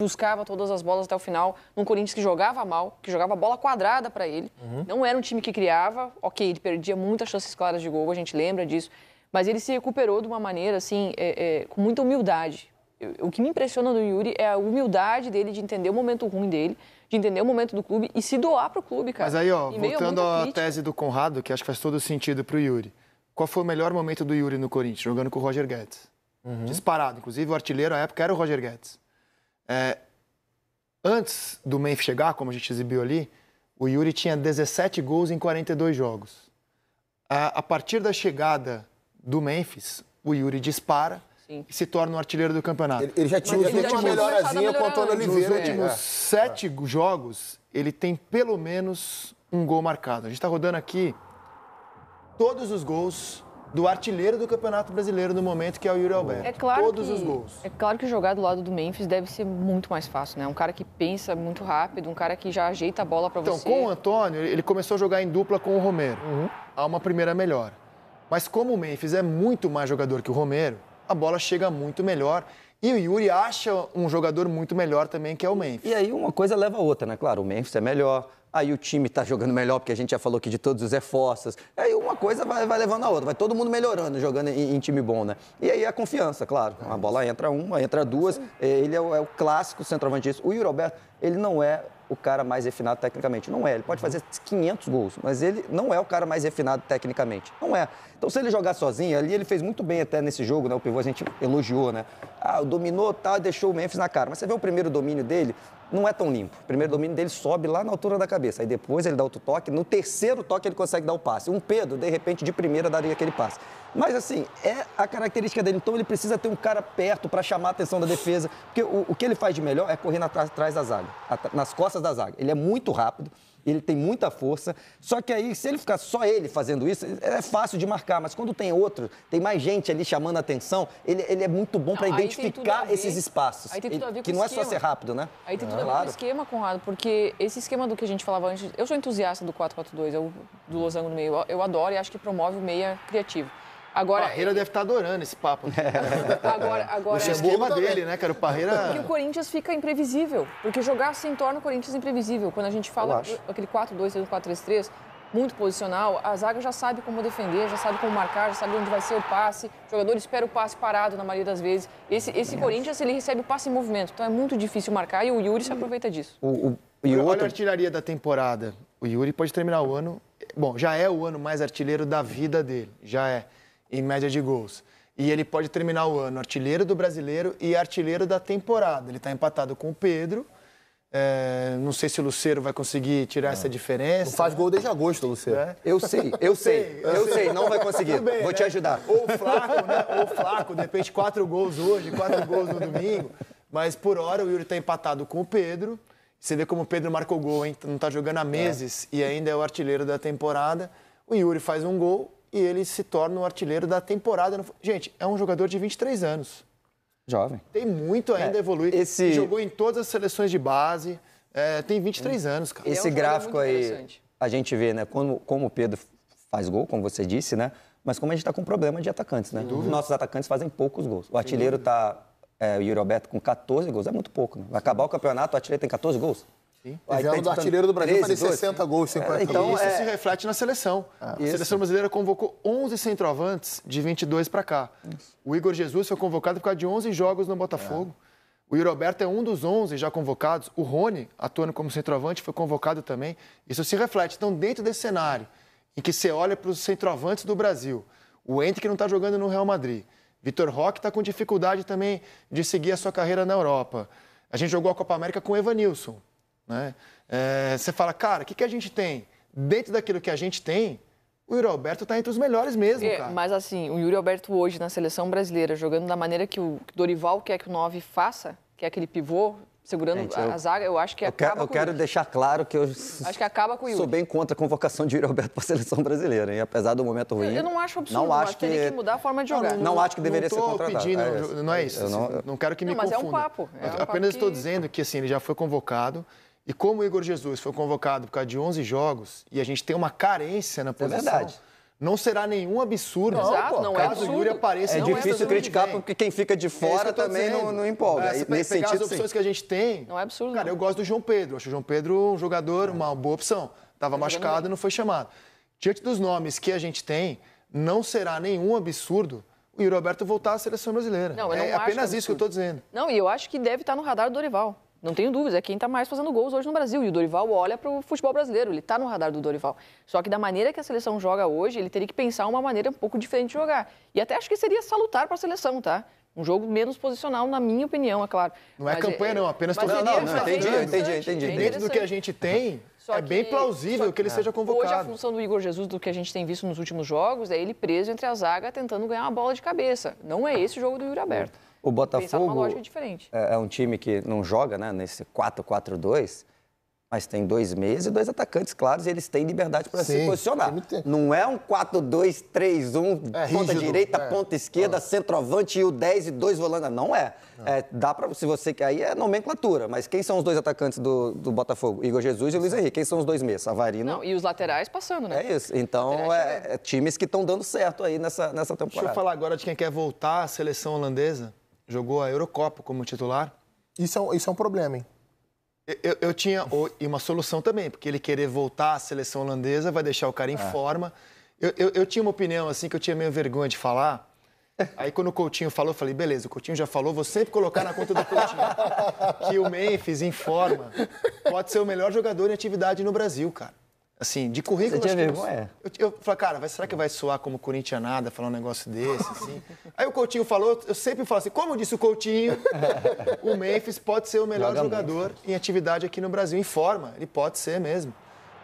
buscava todas as bolas até o final, num Corinthians que jogava mal, que jogava bola quadrada para ele. Uhum. Não era um time que criava, ok, ele perdia muitas chances claras de gol, a gente lembra disso, mas ele se recuperou de uma maneira assim, é, é, com muita humildade. o que me impressiona no Yuri é a humildade dele de entender o momento ruim dele, de entender o momento do clube e se doar pro clube, cara. Mas aí, ó, voltando à tese do Conrado, que acho que faz todo sentido pro Yuri. Qual foi o melhor momento do Yuri no Corinthians, jogando com o Roger Guedes? Uhum. Disparado, inclusive o artilheiro à época era o Roger Guedes. É, antes do Memphis chegar, como a gente exibiu ali, o Yuri tinha 17 gols em 42 jogos. A, a partir da chegada do Memphis, o Yuri dispara Sim. e se torna o um artilheiro do campeonato. Ele, ele já tinha uma últimos melhorazinha com o Antônio Oliveira. Nos últimos é. sete é. jogos, ele tem pelo menos um gol marcado. A gente está rodando aqui todos os gols do artilheiro do Campeonato Brasileiro no momento, que é o Yuri Alberto. É claro Todos que, os gols. É claro que jogar do lado do Memphis deve ser muito mais fácil, né? Um cara que pensa muito rápido, um cara que já ajeita a bola para então, você. Então, com o Antônio, ele começou a jogar em dupla com o Romero. Uhum. Há uma primeira melhor, Mas como o Memphis é muito mais jogador que o Romero, a bola chega muito melhor. E o Yuri acha um jogador muito melhor também, que é o Memphis. E aí uma coisa leva a outra, né? Claro, o Memphis é melhor, Aí o time está jogando melhor, porque a gente já falou aqui de todos os esforços. Aí uma coisa vai, vai levando a outra, vai todo mundo melhorando, jogando em, em, time bom, né? E aí a confiança, claro. A bola entra uma, entra duas. Ele é o, é o clássico centroavante disso. O Yuri Alberto, ele não é o cara mais refinado tecnicamente. Não é. Ele pode uhum. fazer 500 gols, mas ele não é o cara mais refinado tecnicamente. Não é. Então, se ele jogar sozinho, ali ele fez muito bem até nesse jogo, né? O pivô a gente elogiou, né? Ah, dominou, tá, deixou o Memphis na cara. Mas você vê o primeiro domínio dele, não é tão limpo. O primeiro domínio dele sobe lá na altura da cabeça, aí depois ele dá outro toque, no terceiro toque ele consegue dar o passe. Um Pedro, de repente, de primeira daria aquele passe. Mas assim, é a característica dele, então ele precisa ter um cara perto para chamar a atenção da defesa, porque o, o, que ele faz de melhor é correr atrás, atrás da zaga, nas costas da zaga. Ele é muito rápido, ele tem muita força. Só que aí, se ele ficar só ele fazendo isso, é fácil de marcar, mas quando tem outro, tem mais gente ali chamando a atenção, ele, ele é muito bom para identificar esses espaços. Aí tem tudo a ver com que não esquema. é só ser rápido, né? Aí tem tudo ah, a ver com o esquema, Conrado, porque esse esquema do que a gente falava antes, eu sou entusiasta do 4-4-2, do losango no meio, eu adoro e acho que promove o meia criativo. Agora, o Parreira é... deve estar tá adorando esse papo. É. agora, agora, o é esquema dele, né, cara? O Parreira... Porque o Corinthians fica imprevisível. Porque jogar assim torna o Corinthians imprevisível. Quando a gente fala aquele 4-2, 4-3-3, muito posicional, a zaga já sabe como defender, já sabe como marcar, já sabe onde vai ser o passe. O jogador espera o passe parado na maioria das vezes. Esse, esse Corinthians, ele recebe o passe em movimento. Então é muito difícil marcar e o Yuri se aproveita disso. O, o, e Olha outro... a artilharia da temporada. O Yuri pode terminar o ano... Bom, já é o ano mais artilheiro da vida dele. Já é em média de gols. E ele pode terminar o ano artilheiro do brasileiro e artilheiro da temporada. Ele está empatado com o Pedro. É, não sei se o Lucero vai conseguir tirar não. essa diferença. Não faz gol desde agosto, Lucero. É? Eu sei, eu sei, eu sei, não vai conseguir. Bem, Vou te né? ajudar. Ou flaco, né? Ou flaco, de repente quatro gols hoje, quatro gols no domingo. Mas por hora o Yuri está empatado com o Pedro. Você vê como o Pedro marcou gol, hein? Não está jogando há é. meses é. e ainda é o artilheiro da temporada. O Yuri faz um gol, e ele se torna o artilheiro da temporada. Gente, é um jogador de 23 anos. Jovem. Tem muito ainda é, a evoluir. Esse... Jogou em todas as seleções de base. É, tem 23 hum. anos, cara. Esse é um gráfico aí, a gente vê, né? Como, como o Pedro faz gol, como você disse, né? Mas como a gente está com um problema de atacantes, né? Nossos atacantes fazem poucos gols. O artilheiro está, é, o Yuri Alberto, com 14 gols. É muito pouco, né? Vai acabar o campeonato, o artilheiro tem 14 gols. Sim. O do artilheiro do Brasil 13, 12, gols, 50 é, então, gols. É- isso é... se reflete na seleção. Ah, a isso. seleção brasileira convocou 11 centroavantes de 22 para cá. Isso. O Igor Jesus foi convocado por causa de 11 jogos no Botafogo. É. O Iroberto é um dos 11 já convocados. O Rony, atuando como centroavante, foi convocado também. Isso se reflete. Então, dentro desse cenário, em que você olha para os centroavantes do Brasil, o Entre que não está jogando no Real Madrid, Vitor Roque está com dificuldade também de seguir a sua carreira na Europa. A gente jogou a Copa América com o Evanilson né? É, você fala, cara, o que, que a gente tem? Dentro daquilo que a gente tem, o Yuri Alberto está entre os melhores mesmo, é, cara. Mas assim, o Yuri Alberto hoje na seleção brasileira, jogando da maneira que o Dorival quer que o 9 faça, que é aquele pivô, segurando Gente, eu, a zaga, eu acho que eu acaba quero, Eu quero deixar claro que eu acho que acaba com o Yuri. sou bem contra a convocação de Yuri Alberto para a seleção brasileira, hein? apesar do momento ruim. Eu, eu não acho absurdo, não acho que... tem que mudar a forma de jogar. Não, não, não acho que deveria ser contratado. Pedindo, é, não é isso, assim, não, não quero que me confunda. mas é um papo. É um Apenas estou que... dizendo que assim, ele já foi convocado, e como o Igor Jesus foi convocado por causa de 11 jogos e a gente tem uma carência na é posição. É verdade. Não será nenhum absurdo. Não, Exato, pô, não é caso é absurdo. o Yuri apareça. É, é difícil criticar porque quem fica de fora é também não, não, empolga. Mas, nesse sentido, as opções sim. que a gente tem. Não é absurdo. Cara, não. eu gosto do João Pedro. Acho o João Pedro um jogador, uma boa opção. Tava machucado e não foi chamado. Diante dos nomes que a gente tem, não será nenhum absurdo o Yuri Alberto voltar à seleção brasileira. Não, é apenas isso que eu estou dizendo. Não, e eu acho que deve estar no radar do Dorival. Não tenho dúvidas, é quem está mais fazendo gols hoje no Brasil. E o Dorival olha para o futebol brasileiro, ele está no radar do Dorival. Só que da maneira que a seleção joga hoje, ele teria que pensar uma maneira um pouco diferente de jogar. E até acho que seria salutar para a seleção, tá? Um jogo menos posicional, na minha opinião, é claro. Não é mas é campanha, é, não, apenas torcida Não, não, não, entendi, entendi, entendi. Dentro do que a gente tem, só é que, bem plausível que, que ele é. seja convocado. Hoje, a função do Igor Jesus, do que a gente tem visto nos últimos jogos, é ele preso entre a zaga, tentando ganhar uma bola de cabeça. Não é esse o jogo do Yuri Aberto. O Botafogo é, é um time que não joga né, nesse 4-4-2, mas tem dois meias e dois atacantes claros e eles têm liberdade para se posicionar. Não é um 4-2-3-1, é, ponta rígido, direita, é. ponta esquerda, ah. centroavante e o 10 e dois volantes. Não é. Ah. é dá para se você aí é nomenclatura, mas quem são os dois atacantes do, do Botafogo? Igor Jesus e Luiz Henrique. Quem são os dois meias? Savarino. Não, e os laterais passando, né? É isso. Então é, é, times que estão dando certo aí nessa nessa temporada. Deixa eu falar agora de quem quer voltar à seleção holandesa jogou a Eurocopa como titular. Isso é, um, isso é um problema, hein? Eu, eu tinha e uma solução também, porque ele querer voltar à seleção holandesa vai deixar o cara em é. forma. Eu, eu, eu, tinha uma opinião assim que eu tinha meio vergonha de falar. Aí quando o Coutinho falou, eu falei, beleza, o Coutinho já falou, vou sempre colocar na conta do Coutinho. que o Memphis, em forma, pode ser o melhor jogador em atividade no Brasil, cara. Assim, de currículo. Você tinha vergonha? Eu, eu, eu falei, cara, será que vai soar como corintianada falar um negócio desse, assim? Aí o Coutinho falou, eu sempre falo assim, como disse o Coutinho, o Memphis pode ser o melhor Joga jogador Memphis. em atividade aqui no Brasil, em forma. Ele pode ser mesmo,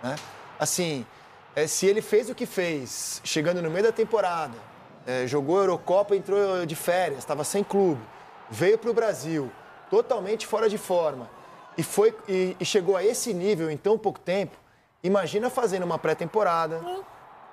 né? Assim, é, se ele fez o que fez, chegando no meio da temporada, é, jogou a Eurocopa, entrou de férias, estava sem clube, veio para o Brasil, totalmente fora de forma, e, foi, e, e chegou a esse nível em tão pouco tempo, Imagina fazendo uma pré-temporada,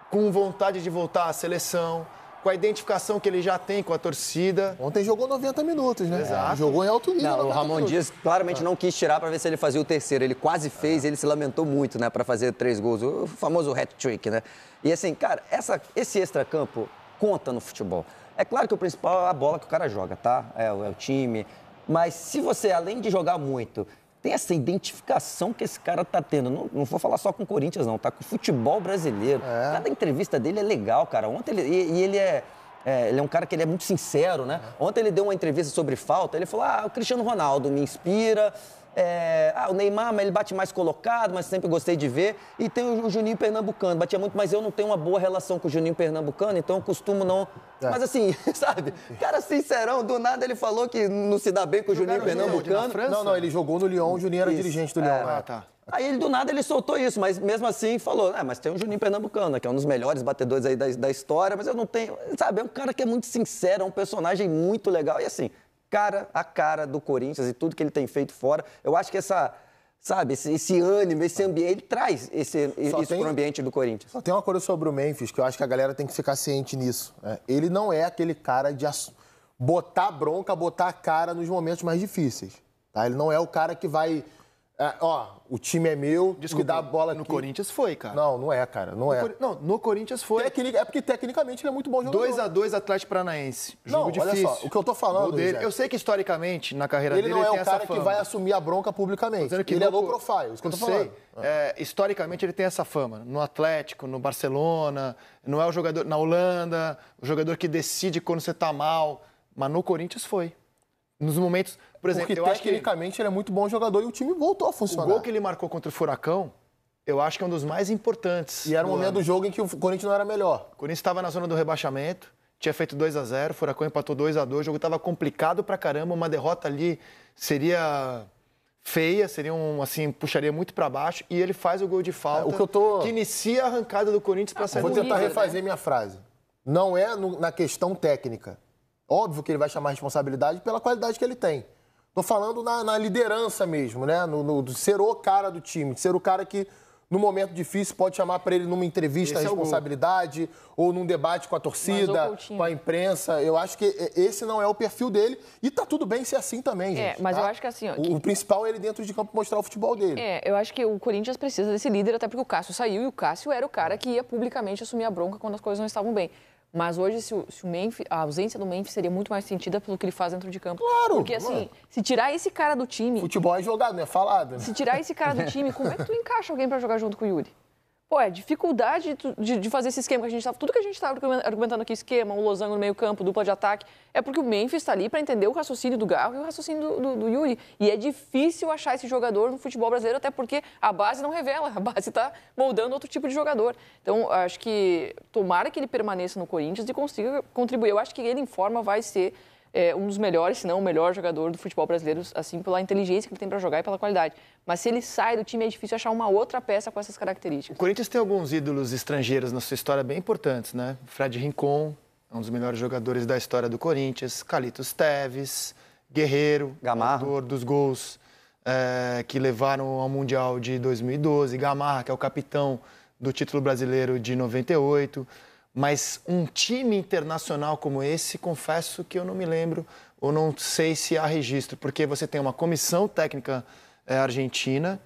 com vontade de voltar à seleção, com a identificação que ele já tem com a torcida. Ontem jogou 90 minutos, né? Exato. Jogou em alto nível. Não, o Ramon minutos. Dias claramente ah. não quis tirar para ver se ele fazia o terceiro. Ele quase fez, ele se lamentou muito, né, para fazer três gols, o famoso hat-trick, né? E assim, cara, essa, esse campo conta no futebol. É claro que o principal é a bola que o cara joga, tá? É, é o time. Mas se você, além de jogar muito, tem essa identificação que esse cara tá tendo. Não, não vou falar só com o Corinthians, não, tá? Com o futebol brasileiro. É. Cada entrevista dele é legal, cara. Ontem ele, e, e ele é. É, ele é um cara que ele é muito sincero, né? É. Ontem ele deu uma entrevista sobre falta, ele falou: ah, o Cristiano Ronaldo me inspira, é, ah, o Neymar, mas ele bate mais colocado, mas sempre gostei de ver. E tem o Juninho Pernambucano, batia muito, mas eu não tenho uma boa relação com o Juninho Pernambucano, então eu costumo não. É. Mas assim, sabe? Cara, sincerão, do nada ele falou que não se dá bem com o Juninho Pernambucano. não, não, ele jogou no Lyon, o Juninho era Isso. dirigente do Lyon. É. Né? Ah, tá. Aí ele do nada ele soltou isso, mas mesmo assim falou: ah, mas tem o Juninho Pernambucano, que é um dos melhores batedores aí da, da história, mas eu não tenho. Sabe, é um cara que é muito sincero, é um personagem muito legal. E assim, cara a cara do Corinthians e tudo que ele tem feito fora. Eu acho que essa sabe, esse, esse, ânimo, esse ambiente, ele traz esse, isso para o ambiente do Corinthians. Só tem uma coisa sobre o Memphis que eu acho que a galera tem que ficar ciente nisso. Né? Ele não é aquele cara de botar bronca, botar a cara nos momentos mais difíceis. Tá? Ele não é o cara que vai é, ó, o time é meu, Desculpa, me dá a bola no aqui. No Corinthians foi, cara. Não, não é, cara, não no é. Cor... Não, no Corinthians foi. Tecnic... É porque tecnicamente ele é muito bom jogador. 2x2 Atlético Paranaense. Jogo não, difícil. Olha só, o que eu tô falando dele. Eu sei que historicamente na carreira ele dele ele não é o cara que vai assumir a bronca publicamente. ele no... é low profile, isso que eu, tô falando. Ah. É, historicamente ele tem essa fama. No Atlético, no Barcelona, não é o jogador na Holanda, o jogador que decide quando você tá mal, mas no Corinthians foi. Nos momentos, por exemplo, Porque, eu acho que tecnicamente ele é muito bom jogador e o time voltou a funcionar. O gol que ele marcou contra o Furacão, eu acho que é um dos mais importantes. E era um momento ano. do jogo em que o Corinthians não era melhor. O Corinthians estava na zona do rebaixamento, tinha feito 2 a 0 o Furacão empatou 2 a 2 o jogo estava complicado pra caramba, uma derrota ali seria feia, seria um, assim, puxaria muito para baixo, e ele faz o gol de falta, é, o que, eu tô... que inicia a arrancada do Corinthians para ah, sair Vou tentar refazer né? minha frase. Não é no, na questão técnica, Óbvio que ele vai chamar responsabilidade pela qualidade que ele tem. Estou falando na, na, liderança mesmo, né? No, no, ser o cara do time, ser o cara que, no momento difícil, pode chamar para ele numa entrevista esse a é responsabilidade é ou num debate com a torcida, com a imprensa. Eu acho que esse não é o perfil dele. E tá tudo bem ser assim também, é, gente. É, mas tá? eu acho que assim. Ó, que... O principal é ele dentro de campo mostrar o futebol dele. É, eu acho que o Corinthians precisa desse líder, até porque o Cássio saiu e o Cássio era o cara que ia publicamente assumir a bronca quando as coisas não estavam bem. Mas hoje, se o, se o Memphis, a ausência do Memphis seria muito mais sentida pelo que ele faz dentro de campo. Claro! Porque, assim, mano. se tirar esse cara do time... Futebol é jogado, não é falado. Né? Se tirar esse cara do time, como é que tu encaixa alguém para jogar junto com o Yuri? Pô, é dificuldade de, de, fazer esse esquema que a gente estava. Tudo que a gente estava argumentando aqui, esquema, um losango no meio-campo, dupla de ataque, é porque o Memphis está ali para entender o raciocínio do Garro e o raciocínio do, do, do, Yuri. E é difícil achar esse jogador no futebol brasileiro, até porque a base não revela, a base está moldando outro tipo de jogador. Então, acho que tomara que ele permaneça no Corinthians e consiga contribuir. Eu acho que ele, em forma, vai ser é, um dos melhores, se não o melhor jogador do futebol brasileiro, assim, pela inteligência que ele tem para jogar e pela qualidade. Mas se ele sai do time, é difícil achar uma outra peça com essas características. O Corinthians tem alguns ídolos estrangeiros na sua história bem importantes, né? Fred Rincon, é um dos melhores jogadores da história do Corinthians, Calitos Teves, Guerreiro, Gamarra. autor dos gols é, que levaram ao Mundial de 2012, Gamarra, que é o capitão do título brasileiro de 98. Mas um time internacional como esse, confesso que eu não me lembro ou não sei se há registro, porque você tem uma comissão técnica é, argentina,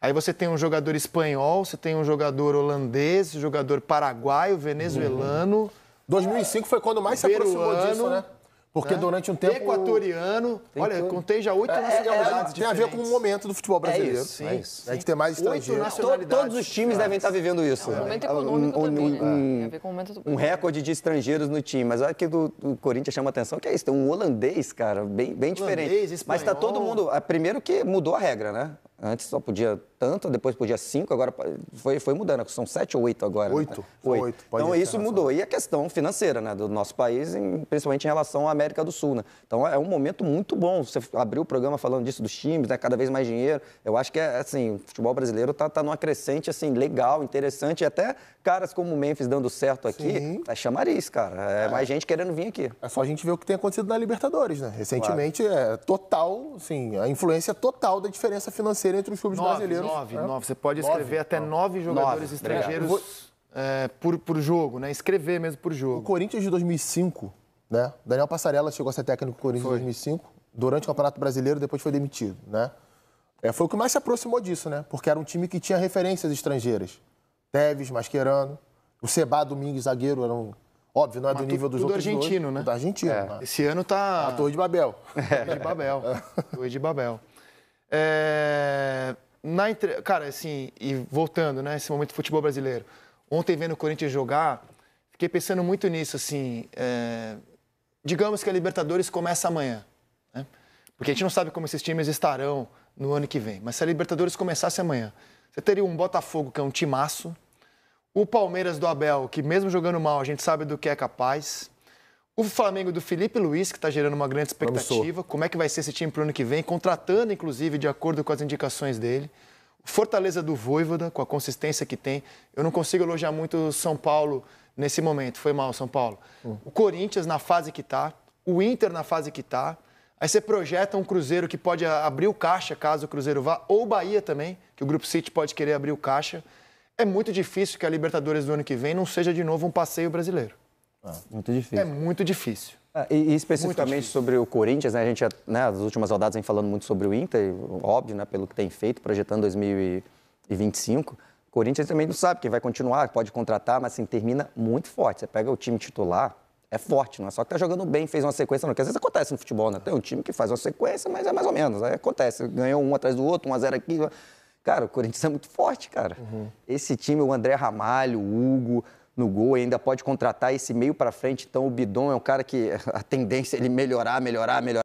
aí você tem um jogador espanhol, você tem um jogador holandês, jogador paraguaio, venezuelano. Uhum. 2005 foi quando mais peruano, se aproximou disso, né? Porque né? durante um tempo. Equatoriano, tem olha, tudo. contei já oito é, é, é nacionalidades. É, é tem a ver com o momento do futebol brasileiro. É isso, sim, é isso. Sim. A gente tem mais estrangeiros. nacionalidades. Todos os times devem estar vivendo isso. É, um momento econômico um, também. Um, momento um, um recorde de estrangeiros no time. Mas olha que do, do Corinthians chama atenção que é isso. Tem um holandês, cara, bem, bem holandês, tá diferente. Espanhol. Mas está todo mundo. Primeiro que mudou a regra, né? Antes só podia tanto, depois podia cinco, agora foi, foi mudando, são sete ou oito agora. Oito? Né? Oito. oito. Então isso mudou. E a questão financeira né, do nosso país, em, principalmente em relação à América do Sul. Né? Então é um momento muito bom. Você abriu o programa falando disso, dos times, né, cada vez mais dinheiro. Eu acho que é assim, o futebol brasileiro está tá numa crescente assim, legal, interessante. E até caras como o Memphis dando certo aqui, Sim. é chamariz, cara. É, é, mais gente querendo vir aqui. É só a gente ver o que tem acontecido na Libertadores, né? Recentemente claro. é total, assim, a influência total da diferença financeira entre os clubes nove, brasileiros. Nove, é. nove. Você pode nove, escrever até nove jogadores estrangeiros é, por, por jogo, né? Escrever mesmo por jogo. O Corinthians de 2005, né? Daniel Passarella chegou a ser técnico do Corinthians foi. em 2005, durante o Campeonato Brasileiro, depois foi demitido, né? É, foi o que mais se aproximou disso, né? Porque era um time que tinha referências estrangeiras. Teves, Mascherano, o Seba Domingues, zagueiro, era um... Óbvio, não é Mas do nível dos outros argentino, dois, né? Do argentino, é. né? Esse ano tá... A Torre de Babel. É. Torre de Babel. É. Torre de Babel. É, na, cara, assim, e voltando, né? Esse momento do futebol brasileiro. Ontem, vendo o Corinthians jogar, fiquei pensando muito nisso, assim. É, digamos que a Libertadores começa amanhã, né? Porque a gente não sabe como esses times estarão no ano que vem. Mas se a Libertadores começasse amanhã, você teria um Botafogo, que é um timaço. O Palmeiras do Abel, que mesmo jogando mal, a gente sabe do que é capaz. O Flamengo do Felipe Luiz, que está gerando uma grande expectativa. Como é que vai ser esse time para o ano que vem? Contratando, inclusive, de acordo com as indicações dele. Fortaleza do Voivoda, com a consistência que tem. Eu não consigo elogiar muito o São Paulo nesse momento. Foi mal, São Paulo. Hum. O Corinthians na fase que está. O Inter na fase que está. Aí você projeta um Cruzeiro que pode abrir o caixa, caso o Cruzeiro vá. Ou o Bahia também, que o Grupo City pode querer abrir o caixa. É muito difícil que a Libertadores do ano que vem não seja de novo um passeio brasileiro. É, muito difícil. É muito difícil. Ah, e, e, especificamente sobre o Corinthians, né? A gente, né, as últimas rodadas vem falando muito sobre o Inter, óbvio, né, pelo que tem feito, projetando 2025. O Corinthians também não sabe quem vai continuar, pode contratar, mas assim, termina muito forte. Você pega o time titular, é forte, não é só que tá jogando bem, fez uma sequência, não. Porque às vezes acontece no futebol, né? Tem um time que faz uma sequência, mas é mais ou menos, aí acontece. Ganhou um atrás do outro, um a zero aqui. Cara, o Corinthians é muito forte, cara. Uhum. Esse time, o André Ramalho, o Hugo, no gol, ainda pode contratar esse meio para frente. Então o Bidon é um cara que a tendência é ele melhorar, melhorar, melhorar.